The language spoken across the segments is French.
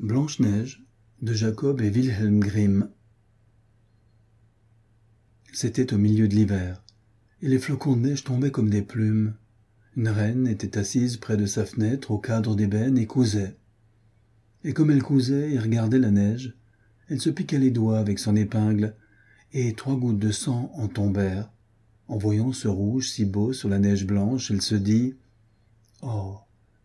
Blanche-Neige de Jacob et Wilhelm Grimm. C'était au milieu de l'hiver, et les flocons de neige tombaient comme des plumes. Une reine était assise près de sa fenêtre au cadre d'ébène et cousait. Et comme elle cousait et regardait la neige, elle se piquait les doigts avec son épingle, et trois gouttes de sang en tombèrent. En voyant ce rouge si beau sur la neige blanche, elle se dit Oh,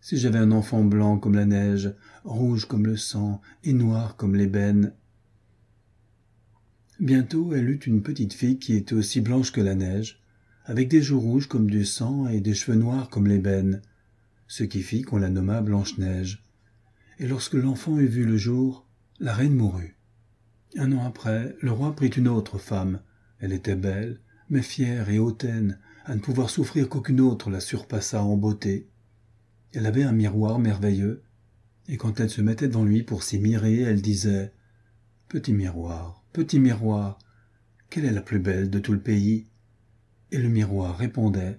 si j'avais un enfant blanc comme la neige, rouge comme le sang et noir comme l'ébène. Bientôt elle eut une petite fille qui était aussi blanche que la neige, avec des joues rouges comme du sang et des cheveux noirs comme l'ébène, ce qui fit qu'on la nomma Blanche-Neige. Et lorsque l'enfant eut vu le jour, la reine mourut. Un an après, le roi prit une autre femme. Elle était belle, mais fière et hautaine, à ne pouvoir souffrir qu'aucune autre la surpassât en beauté. Elle avait un miroir merveilleux, et quand elle se mettait devant lui pour s'y mirer, elle disait Petit miroir, petit miroir, quelle est la plus belle de tout le pays Et le miroir répondait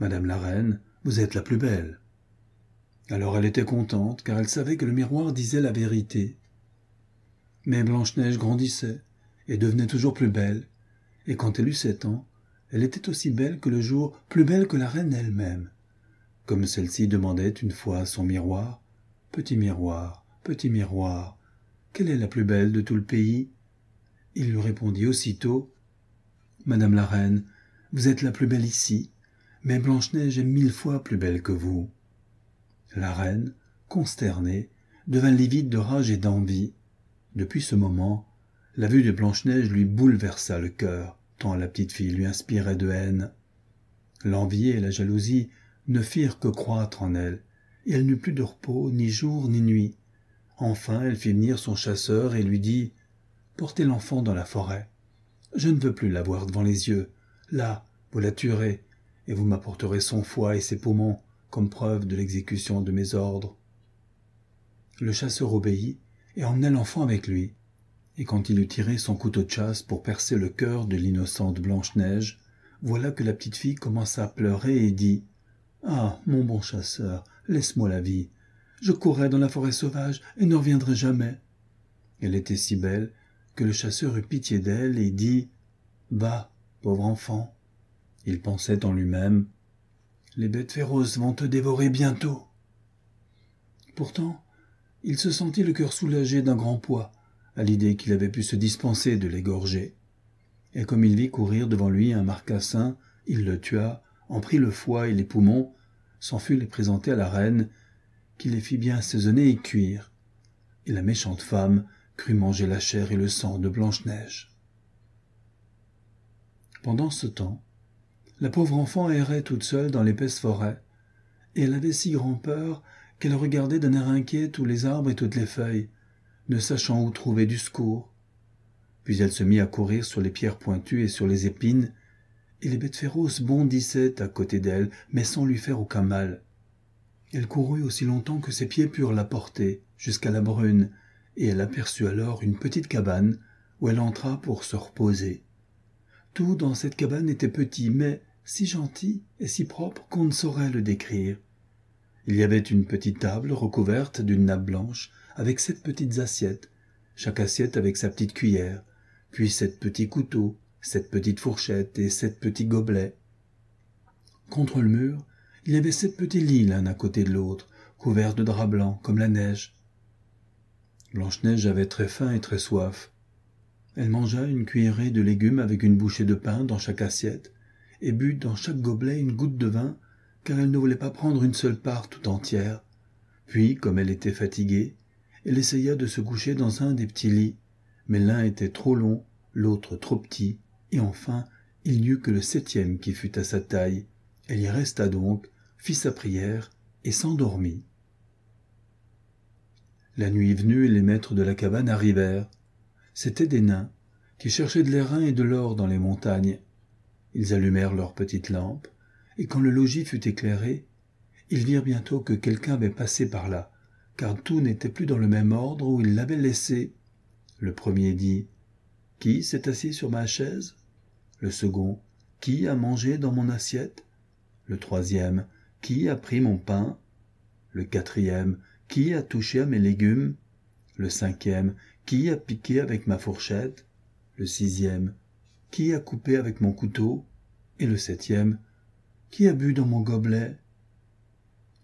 Madame la reine, vous êtes la plus belle. Alors elle était contente, car elle savait que le miroir disait la vérité. Mais Blanche-Neige grandissait et devenait toujours plus belle, et quand elle eut sept ans, elle était aussi belle que le jour, plus belle que la reine elle-même comme celle-ci demandait une fois à son miroir Petit miroir, petit miroir, quelle est la plus belle de tout le pays Il lui répondit aussitôt Madame la reine, vous êtes la plus belle ici, mais Blanche-Neige est mille fois plus belle que vous. La reine, consternée, devint livide de rage et d'envie. Depuis ce moment, la vue de Blanche-Neige lui bouleversa le cœur, tant la petite fille lui inspirait de haine. L'envie et la jalousie ne firent que croître en elle, et elle n'eut plus de repos ni jour ni nuit. Enfin elle fit venir son chasseur et lui dit. Portez l'enfant dans la forêt. Je ne veux plus l'avoir devant les yeux. Là, vous la tuerez, et vous m'apporterez son foie et ses poumons comme preuve de l'exécution de mes ordres. Le chasseur obéit et emmena l'enfant avec lui. Et quand il eut tiré son couteau de chasse pour percer le cœur de l'innocente Blanche-Neige, voilà que la petite fille commença à pleurer et dit ah. Mon bon chasseur, laisse moi la vie. Je courrai dans la forêt sauvage et ne reviendrai jamais. Elle était si belle que le chasseur eut pitié d'elle et dit. Bah. Pauvre enfant. Il pensait en lui-même. Les bêtes féroces vont te dévorer bientôt. Pourtant, il se sentit le cœur soulagé d'un grand poids, à l'idée qu'il avait pu se dispenser de l'égorger. Et comme il vit courir devant lui un marcassin, il le tua, en prit le foie et les poumons, fut les présenter à la reine, qui les fit bien saisonner et cuire. Et la méchante femme crut manger la chair et le sang de Blanche-Neige. Pendant ce temps, la pauvre enfant errait toute seule dans l'épaisse forêt, et elle avait si grand peur qu'elle regardait d'un air inquiet tous les arbres et toutes les feuilles, ne sachant où trouver du secours. Puis elle se mit à courir sur les pierres pointues et sur les épines, et les bêtes féroces bondissaient à côté d'elle, mais sans lui faire aucun mal. Elle courut aussi longtemps que ses pieds purent la porter, jusqu'à la brune, et elle aperçut alors une petite cabane, où elle entra pour se reposer. Tout dans cette cabane était petit, mais si gentil et si propre qu'on ne saurait le décrire. Il y avait une petite table recouverte d'une nappe blanche, avec sept petites assiettes, chaque assiette avec sa petite cuillère, puis sept petits couteaux, cette petite fourchette et sept petits gobelets. Contre le mur, il y avait sept petits lits l'un à côté de l'autre, couverts de draps blancs comme la neige. Blanche-Neige avait très faim et très soif. Elle mangea une cuillerée de légumes avec une bouchée de pain dans chaque assiette, et but dans chaque gobelet une goutte de vin, car elle ne voulait pas prendre une seule part tout entière. Puis, comme elle était fatiguée, elle essaya de se coucher dans un des petits lits, mais l'un était trop long, l'autre trop petit, et enfin il n'y eut que le septième qui fut à sa taille. Elle y resta donc, fit sa prière, et s'endormit. La nuit venue, les maîtres de la cabane arrivèrent. C'étaient des nains, qui cherchaient de l'airain et de l'or dans les montagnes. Ils allumèrent leurs petites lampes, et quand le logis fut éclairé, ils virent bientôt que quelqu'un avait passé par là, car tout n'était plus dans le même ordre où ils l'avaient laissé. Le premier dit qui s'est assis sur ma chaise Le second Qui a mangé dans mon assiette Le troisième Qui a pris mon pain Le quatrième Qui a touché à mes légumes Le cinquième Qui a piqué avec ma fourchette Le sixième Qui a coupé avec mon couteau Et le septième Qui a bu dans mon gobelet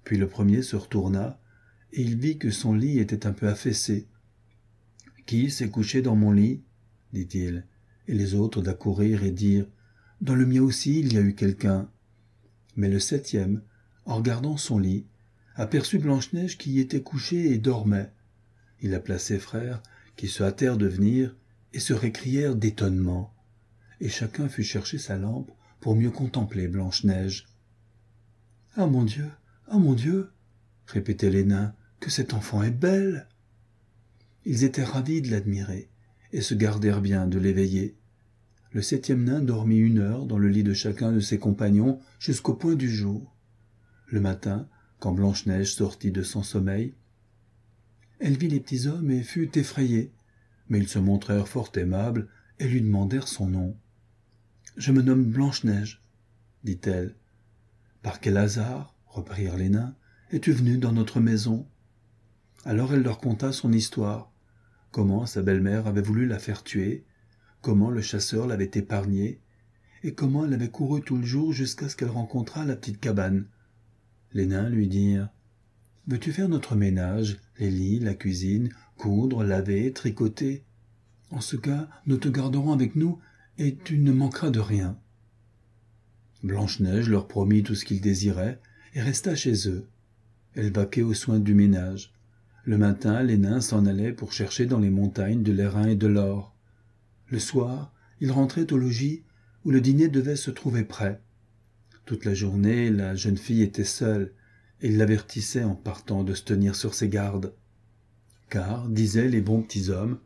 Puis le premier se retourna, et il vit que son lit était un peu affaissé. Qui s'est couché dans mon lit dit-il, et les autres d'accourir et dire Dans le mien aussi il y a eu quelqu'un. Mais le septième, en regardant son lit, aperçut Blanche-Neige qui y était couchée et dormait. Il appela ses frères, qui se hâtèrent de venir, et se récrièrent d'étonnement. Et chacun fut chercher sa lampe pour mieux contempler Blanche-Neige. Ah mon Dieu, ah mon Dieu répétaient les nains, que cet enfant est belle Ils étaient ravis de l'admirer, et se gardèrent bien de l'éveiller. Le septième nain dormit une heure dans le lit de chacun de ses compagnons jusqu'au point du jour. Le matin, quand Blanche-Neige sortit de son sommeil, elle vit les petits hommes et fut effrayée, mais ils se montrèrent fort aimables et lui demandèrent son nom. Je me nomme Blanche-Neige, dit-elle. Par quel hasard, reprirent les nains, es-tu venue dans notre maison Alors elle leur conta son histoire comment sa belle-mère avait voulu la faire tuer, comment le chasseur l'avait épargnée, et comment elle avait couru tout le jour jusqu'à ce qu'elle rencontrât la petite cabane. Les nains lui dirent Veux-tu faire notre ménage, les lits, la cuisine, coudre, laver, tricoter En ce cas, nous te garderons avec nous et tu ne manqueras de rien. Blanche-Neige leur promit tout ce qu'ils désiraient et resta chez eux. Elle vaquait aux soins du ménage. Le matin, les nains s'en allaient pour chercher dans les montagnes de l'airain et de l'or. Le soir, ils rentraient au logis où le dîner devait se trouver prêt. Toute la journée, la jeune fille était seule, et ils l'avertissait en partant de se tenir sur ses gardes. Car, disaient les bons petits hommes,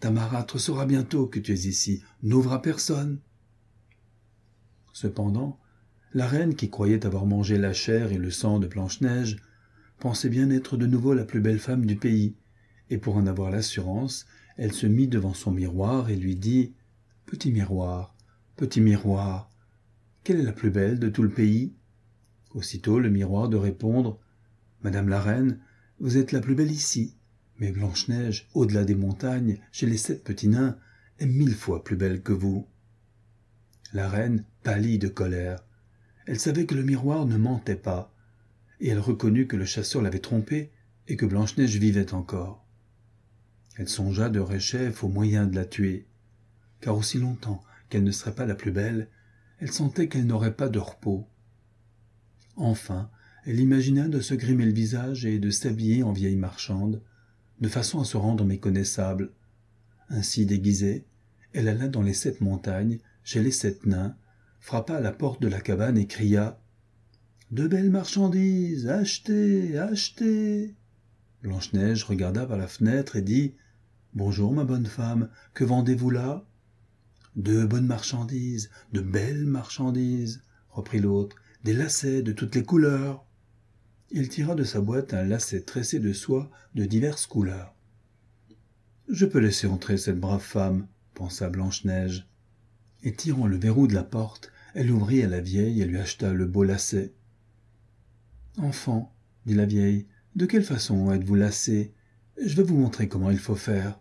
ta marâtre saura bientôt que tu es ici, n'ouvre à personne. Cependant, la reine qui croyait avoir mangé la chair et le sang de planche neige pensait bien être de nouveau la plus belle femme du pays, et pour en avoir l'assurance, elle se mit devant son miroir et lui dit Petit miroir, petit miroir, quelle est la plus belle de tout le pays Aussitôt le miroir de répondre Madame la reine, vous êtes la plus belle ici, mais Blanche-Neige, au-delà des montagnes, chez les sept petits nains, est mille fois plus belle que vous. La reine pâlit de colère. Elle savait que le miroir ne mentait pas, et elle reconnut que le chasseur l'avait trompée et que Blanche-Neige vivait encore. Elle songea de Réchef au moyen de la tuer, car aussi longtemps qu'elle ne serait pas la plus belle, elle sentait qu'elle n'aurait pas de repos. Enfin, elle imagina de se grimer le visage et de s'habiller en vieille marchande, de façon à se rendre méconnaissable. Ainsi déguisée, elle alla dans les sept montagnes, chez les sept nains, frappa à la porte de la cabane et cria de belles marchandises, achetez, achetez. Blanche-Neige regarda par la fenêtre et dit Bonjour, ma bonne femme, que vendez-vous là De bonnes marchandises, de belles marchandises, reprit l'autre, des lacets de toutes les couleurs. Il tira de sa boîte un lacet tressé de soie de diverses couleurs. Je peux laisser entrer cette brave femme, pensa Blanche-Neige. Et tirant le verrou de la porte, elle ouvrit à la vieille et lui acheta le beau lacet. Enfant, dit la vieille, de quelle façon êtes-vous lassée Je vais vous montrer comment il faut faire.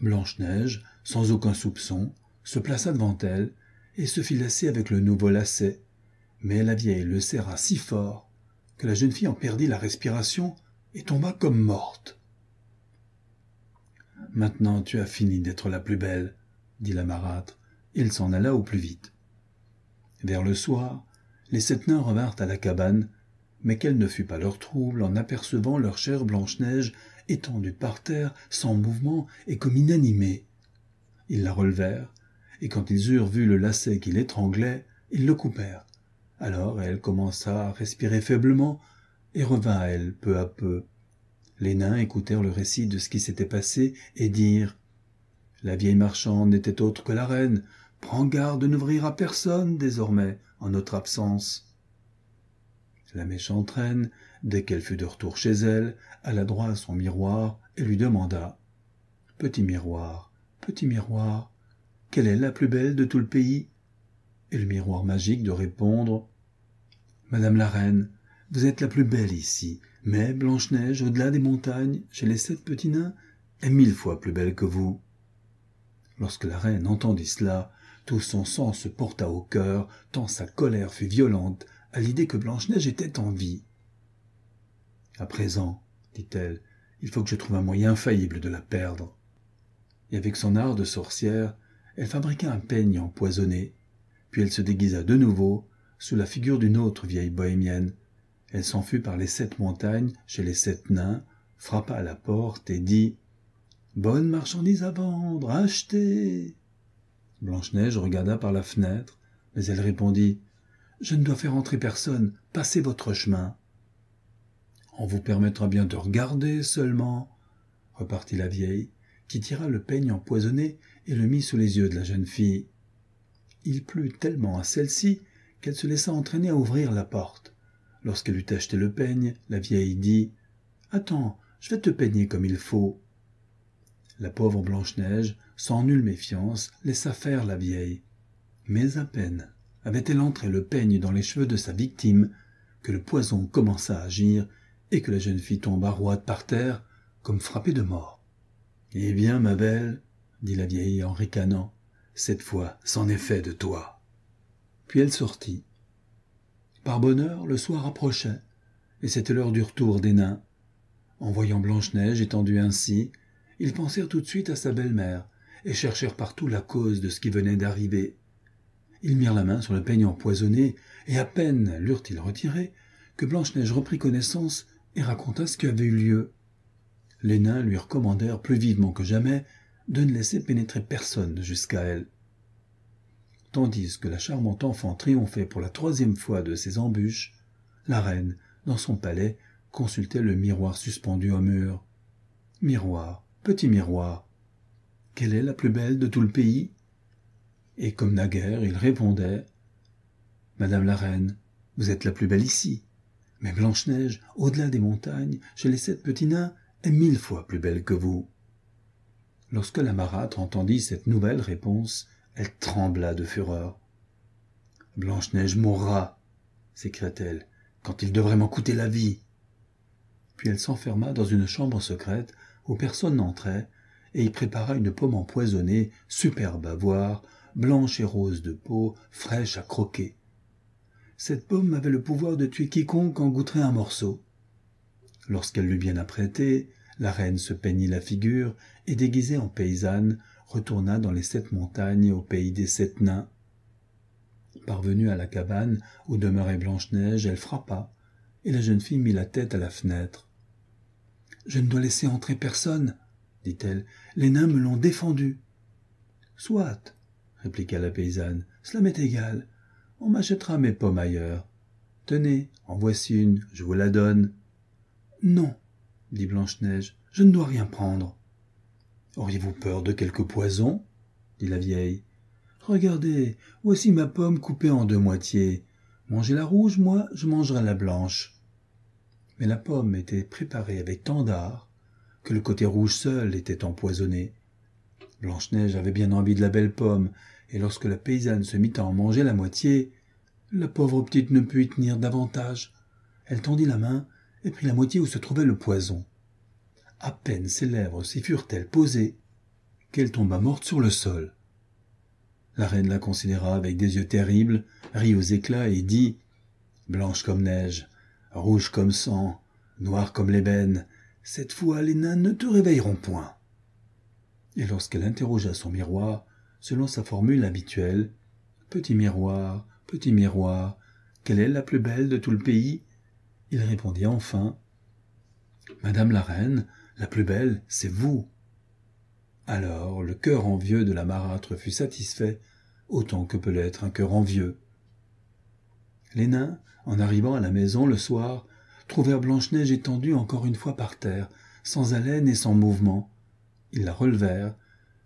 Blanche-Neige, sans aucun soupçon, se plaça devant elle et se fit lasser avec le nouveau lacet. Mais la vieille le serra si fort que la jeune fille en perdit la respiration et tomba comme morte. Maintenant tu as fini d'être la plus belle, dit la marâtre. et Il s'en alla au plus vite. Vers le soir, les sept nains revinrent à la cabane, mais quel ne fut pas leur trouble en apercevant leur chère Blanche-Neige étendue par terre, sans mouvement et comme inanimée. Ils la relevèrent, et quand ils eurent vu le lacet qui l'étranglait, ils le coupèrent. Alors elle commença à respirer faiblement, et revint à elle peu à peu. Les nains écoutèrent le récit de ce qui s'était passé, et dirent La vieille marchande n'était autre que la reine, prends garde de n'ouvrir à personne désormais, en notre absence. La méchante reine, dès qu'elle fut de retour chez elle, alla droit à son miroir et lui demanda Petit miroir, petit miroir, quelle est la plus belle de tout le pays Et le miroir magique de répondre Madame la reine, vous êtes la plus belle ici, mais Blanche-Neige, au-delà des montagnes, chez les sept petits nains, est mille fois plus belle que vous. Lorsque la reine entendit cela, tout son sang se porta au cœur, tant sa colère fut violente à l'idée que Blanche-Neige était en vie. À présent, dit-elle, il faut que je trouve un moyen faillible de la perdre. Et avec son art de sorcière, elle fabriqua un peigne empoisonné, puis elle se déguisa de nouveau sous la figure d'une autre vieille bohémienne. Elle s'enfuit par les sept montagnes chez les sept nains, frappa à la porte et dit Bonne marchandise à vendre, achetez Blanche-Neige regarda par la fenêtre, mais elle répondit Je ne dois faire entrer personne, passez votre chemin. On vous permettra bien de regarder seulement, repartit la vieille, qui tira le peigne empoisonné et le mit sous les yeux de la jeune fille. Il plut tellement à celle-ci qu'elle se laissa entraîner à ouvrir la porte. Lorsqu'elle eut acheté le peigne, la vieille dit Attends, je vais te peigner comme il faut la pauvre Blanche-Neige, sans nulle méfiance, laissa faire la vieille. Mais à peine avait-elle entré le peigne dans les cheveux de sa victime que le poison commença à agir et que la jeune fille tomba roide par terre comme frappée de mort. Eh bien, ma belle, dit la vieille en ricanant, cette fois, c'en est fait de toi. Puis elle sortit. Par bonheur, le soir approchait, et c'était l'heure du retour des nains. En voyant Blanche-Neige étendue ainsi, ils pensèrent tout de suite à sa belle-mère et cherchèrent partout la cause de ce qui venait d'arriver. Ils mirent la main sur le peigne empoisonné, et à peine l'eurent-ils retiré, que Blanche-Neige reprit connaissance et raconta ce qui avait eu lieu. Les nains lui recommandèrent plus vivement que jamais de ne laisser pénétrer personne jusqu'à elle. Tandis que la charmante enfant triomphait pour la troisième fois de ses embûches, la reine, dans son palais, consultait le miroir suspendu au mur. Miroir Petit miroir, quelle est la plus belle de tout le pays Et comme naguère, il répondait Madame la reine, vous êtes la plus belle ici. Mais Blanche-Neige, au-delà des montagnes, chez les sept petits nains, est mille fois plus belle que vous. Lorsque la marâtre entendit cette nouvelle réponse, elle trembla de fureur. Blanche-Neige mourra, s'écria-t-elle, quand il devrait m'en coûter la vie. Puis elle s'enferma dans une chambre secrète où personne n'entrait, et y prépara une pomme empoisonnée, superbe à voir, blanche et rose de peau, fraîche à croquer. Cette pomme avait le pouvoir de tuer quiconque en goûterait un morceau. Lorsqu'elle l'eut bien apprêtée, la reine se peignit la figure et, déguisée en paysanne, retourna dans les sept montagnes au pays des sept nains. Parvenue à la cabane où demeurait Blanche-Neige, elle frappa, et la jeune fille mit la tête à la fenêtre. Je ne dois laisser entrer personne, dit-elle. Les nains me l'ont défendu. Soit, répliqua la paysanne, cela m'est égal. On m'achètera mes pommes ailleurs. Tenez, en voici une, je vous la donne. Non, dit Blanche-Neige, je ne dois rien prendre. Auriez-vous peur de quelque poison dit la vieille. Regardez, voici ma pomme coupée en deux moitiés. Mangez la rouge, moi, je mangerai la blanche mais la pomme était préparée avec tant d'art que le côté rouge seul était empoisonné. Blanche-Neige avait bien envie de la belle pomme, et lorsque la paysanne se mit à en manger la moitié, la pauvre petite ne put y tenir davantage. Elle tendit la main et prit la moitié où se trouvait le poison. À peine ses lèvres s'y furent-elles posées qu'elle tomba morte sur le sol. La reine la considéra avec des yeux terribles, rit aux éclats et dit Blanche comme neige, rouge comme sang, noir comme l'ébène, cette fois les nains ne te réveilleront point. Et lorsqu'elle interrogea son miroir, selon sa formule habituelle, Petit miroir, petit miroir, quelle est la plus belle de tout le pays Il répondit enfin Madame la reine, la plus belle, c'est vous. Alors le cœur envieux de la marâtre fut satisfait, autant que peut l'être un cœur envieux. Les nains, en arrivant à la maison le soir, trouvèrent Blanche-Neige étendue encore une fois par terre, sans haleine et sans mouvement. Ils la relevèrent,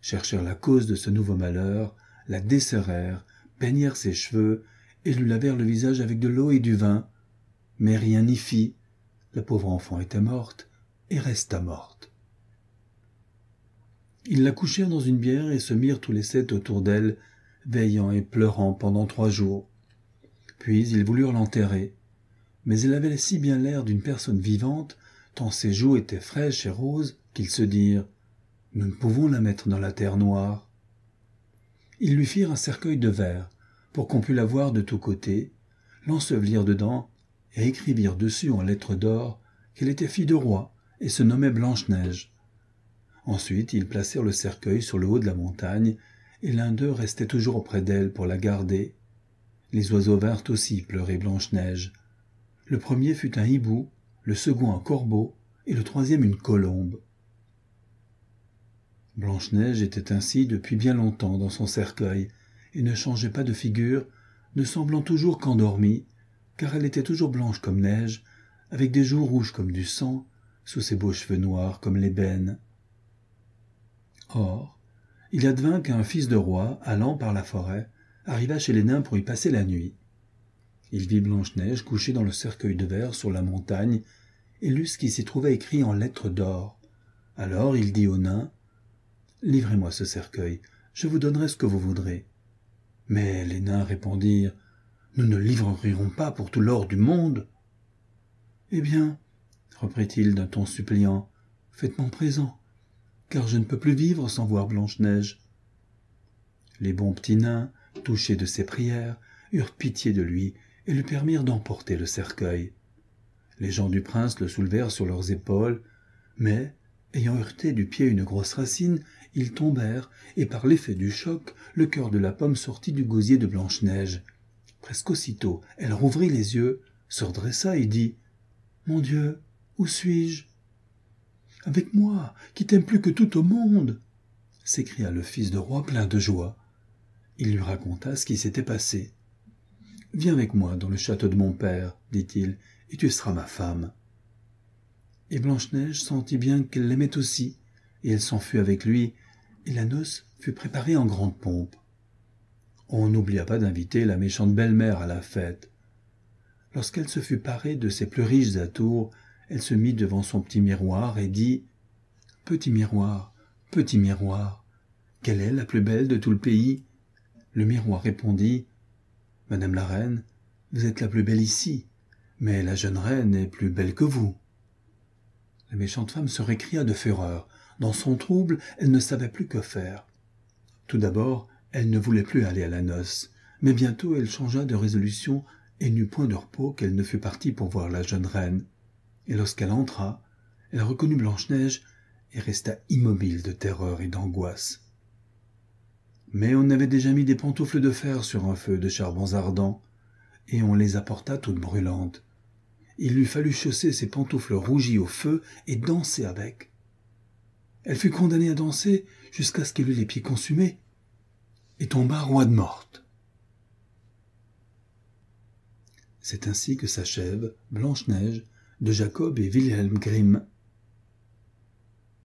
cherchèrent la cause de ce nouveau malheur, la desserrèrent, peignèrent ses cheveux, et lui lavèrent le visage avec de l'eau et du vin. Mais rien n'y fit. La pauvre enfant était morte, et resta morte. Ils la couchèrent dans une bière et se mirent tous les sept autour d'elle, veillant et pleurant pendant trois jours. Puis ils voulurent l'enterrer. Mais elle avait si bien l'air d'une personne vivante, tant ses joues étaient fraîches et roses, qu'ils se dirent Nous ne pouvons la mettre dans la terre noire. Ils lui firent un cercueil de verre, pour qu'on pût la voir de tous côtés, l'ensevelirent dedans, et écrivirent dessus en lettres d'or qu'elle était fille de roi et se nommait Blanche-Neige. Ensuite, ils placèrent le cercueil sur le haut de la montagne, et l'un d'eux restait toujours auprès d'elle pour la garder, les oiseaux vinrent aussi pleurer Blanche-Neige. Le premier fut un hibou, le second un corbeau, et le troisième une colombe. Blanche-Neige était ainsi depuis bien longtemps dans son cercueil, et ne changeait pas de figure, ne semblant toujours qu'endormie, car elle était toujours blanche comme neige, avec des joues rouges comme du sang, sous ses beaux cheveux noirs comme l'ébène. Or, il advint qu'un fils de roi, allant par la forêt, arriva chez les nains pour y passer la nuit. Il vit Blanche-Neige couchée dans le cercueil de verre sur la montagne et lut ce qui s'y trouvait écrit en lettres d'or. Alors il dit aux nains Livrez-moi ce cercueil, je vous donnerai ce que vous voudrez. Mais les nains répondirent Nous ne livrerions pas pour tout l'or du monde. Eh bien, reprit-il d'un ton suppliant, faites-moi présent, car je ne peux plus vivre sans voir Blanche-Neige. Les bons petits nains touchés de ses prières, eurent pitié de lui et lui permirent d'emporter le cercueil. Les gens du prince le soulevèrent sur leurs épaules, mais, ayant heurté du pied une grosse racine, ils tombèrent, et par l'effet du choc, le cœur de la pomme sortit du gosier de Blanche-Neige. Presque aussitôt, elle rouvrit les yeux, se redressa et dit Mon Dieu, où suis-je Avec moi, qui t'aime plus que tout au monde s'écria le fils de roi plein de joie. Il lui raconta ce qui s'était passé. Viens avec moi dans le château de mon père, dit-il, et tu seras ma femme. Et Blanche-Neige sentit bien qu'elle l'aimait aussi, et elle s'en fut avec lui, et la noce fut préparée en grande pompe. On n'oublia pas d'inviter la méchante belle-mère à la fête. Lorsqu'elle se fut parée de ses plus riches atours, elle se mit devant son petit miroir et dit Petit miroir, petit miroir, quelle est la plus belle de tout le pays le miroir répondit Madame la reine, vous êtes la plus belle ici, mais la jeune reine est plus belle que vous. La méchante femme se récria de fureur. Dans son trouble, elle ne savait plus que faire. Tout d'abord, elle ne voulait plus aller à la noce, mais bientôt elle changea de résolution et n'eut point de repos qu'elle ne fût partie pour voir la jeune reine. Et lorsqu'elle entra, elle reconnut Blanche-Neige et resta immobile de terreur et d'angoisse mais on avait déjà mis des pantoufles de fer sur un feu de charbons ardents, et on les apporta toutes brûlantes. Il lui fallut chausser ses pantoufles rougies au feu et danser avec. Elle fut condamnée à danser jusqu'à ce qu'elle eût les pieds consumés, et tomba de morte. C'est ainsi que s'achève Blanche-Neige de Jacob et Wilhelm Grimm.